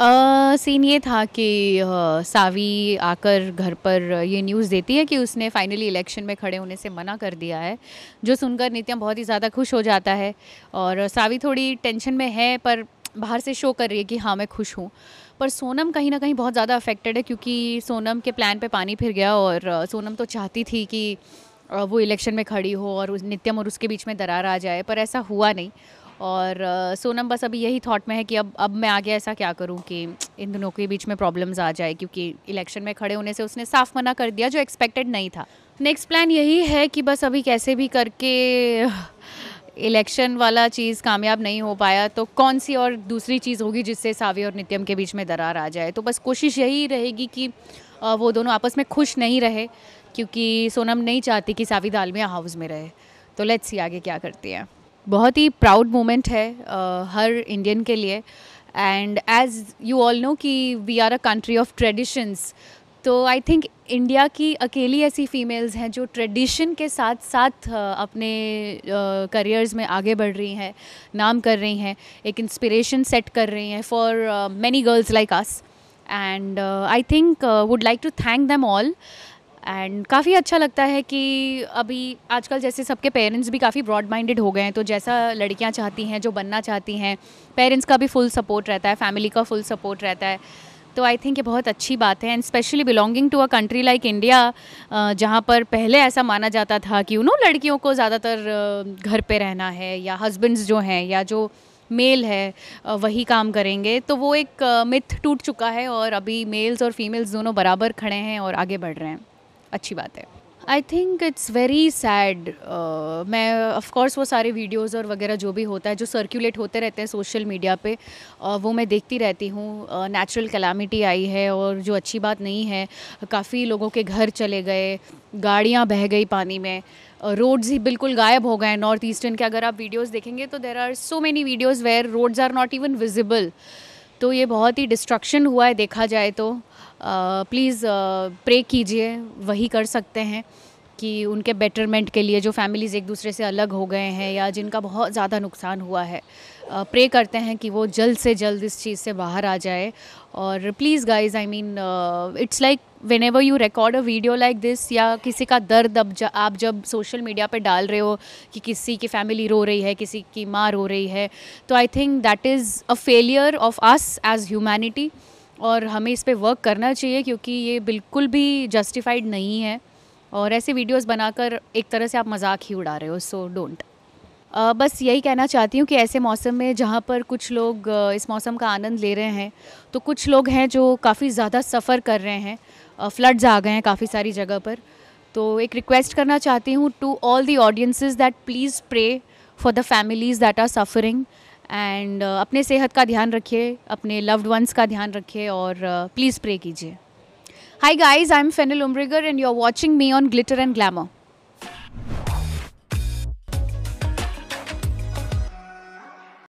Scene ये था कि आ, सावी आकर घर पर ये न्यूज़ देती है कि उसने फाइनली इलेक्शन में खड़े होने से मना कर दिया है जो सुनकर नित्यम बहुत ही ज़्यादा खुश हो जाता है और सावी थोड़ी टेंशन में है पर बाहर से शो कर रही है कि हाँ मैं खुश हूँ पर सोनम कहीं ना कहीं बहुत ज़्यादा अफेक्टेड है क्योंकि सोनम के प्लान पे पानी फिर गया और सोनम तो चाहती थी कि वो इलेक्शन में खड़ी हो और नित्यम और उसके बीच में दरार आ जाए पर ऐसा हुआ नहीं और सोनम बस अभी यही थॉट में है कि अब अब मैं आगे ऐसा क्या करूं कि इन दोनों के बीच में प्रॉब्लम्स आ जाए क्योंकि इलेक्शन में खड़े होने से उसने साफ मना कर दिया जो एक्सपेक्टेड नहीं था नेक्स्ट प्लान यही है कि बस अभी कैसे भी करके इलेक्शन वाला चीज़ कामयाब नहीं हो पाया तो कौन सी और दूसरी चीज़ होगी जिससे सावी और नित्यम के बीच में दरार आ जाए तो बस कोशिश यही रहेगी कि वो दोनों आपस में खुश नहीं रहे क्योंकि सोनम नहीं चाहती कि सावी दालमिया हाउस में रहे तो लेट्स सी आगे क्या करती है बहुत ही प्राउड मोमेंट है हर इंडियन के लिए and as you all know कि we are a country of traditions तो आई थिंक इंडिया की अकेली ऐसी फीमेल्स हैं जो ट्रेडिशन के साथ साथ अपने करियर्स में आगे बढ़ रही हैं नाम कर रही हैं एक इंस्पिरेशन सेट कर रही हैं for many girls like us and I think would like to thank them all and काफ़ी अच्छा लगता है कि अभी आजकल जैसे सबके पेरेंट्स भी काफ़ी ब्रॉड माइंडेड हो गए हैं तो जैसा लड़कियां चाहती हैं जो बनना चाहती हैं पेरेंट्स का भी फुल सपोर्ट रहता है फैमिली का फुल सपोर्ट रहता है तो आई थिंक ये बहुत अच्छी बात है and specially belonging to a country like India जहाँ पर पहले ऐसा माना जाता था कि यू लड़कियों को ज़्यादातर घर पर रहना है या हस्बैंड्स जो हैं या जो मेल है वही काम करेंगे तो वो एक मिथ टूट चुका है और अभी मेल्स और फीमेल्स दोनों बराबर खड़े हैं और आगे बढ़ रहे हैं अच्छी बात है I think it's very sad मैं ऑफकोर्स वो सारे वीडियोज़ और वगैरह जो भी होता है जो सर्कुलेट होते रहते हैं सोशल मीडिया पे uh, वो मैं देखती रहती हूँ नेचुरल uh, कलामिटी आई है और जो अच्छी बात नहीं है काफ़ी लोगों के घर चले गए गाड़ियाँ बह गई पानी में रोड्स uh, ही बिल्कुल गायब हो गए नॉर्थ ईस्टर्न के अगर आप वीडियोज़ देखेंगे तो there are so many videos where roads are not even visible तो ये बहुत ही डिस्ट्रक्शन हुआ है देखा जाए तो प्लीज़ प्रे कीजिए वही कर सकते हैं कि उनके बेटरमेंट के लिए जो फैमिलीज़ एक दूसरे से अलग हो गए हैं या जिनका बहुत ज़्यादा नुकसान हुआ है प्रे करते हैं कि वो जल्द से जल्द इस चीज़ से बाहर आ जाए और please guys I mean it's like whenever you record a video like this या किसी का दर्द अब आप जब सोशल मीडिया पे डाल रहे हो कि किसी की फैमिली रो रही है किसी की माँ रो रही है तो I think that is a failure of us as humanity और हमें इस पर वर्क करना चाहिए क्योंकि ये बिल्कुल भी जस्टिफाइड नहीं है और ऐसे वीडियोस बनाकर एक तरह से आप मजाक ही उड़ा रहे हो सो डोंट Uh, बस यही कहना चाहती हूँ कि ऐसे मौसम में जहाँ पर कुछ लोग इस मौसम का आनंद ले रहे हैं तो कुछ लोग हैं जो काफ़ी ज़्यादा सफ़र कर रहे हैं फ्लड्स आ गए हैं काफ़ी सारी जगह पर तो एक रिक्वेस्ट करना चाहती हूँ to all the audiences that please pray for the families that are suffering and अपने सेहत का ध्यान रखिए अपने लव्ड वंस का ध्यान रखिए और प्लीज़ प्रे कीजिए Hi guys, I'm Fennel Umbriger and you're watching me on Glitter and Glamour.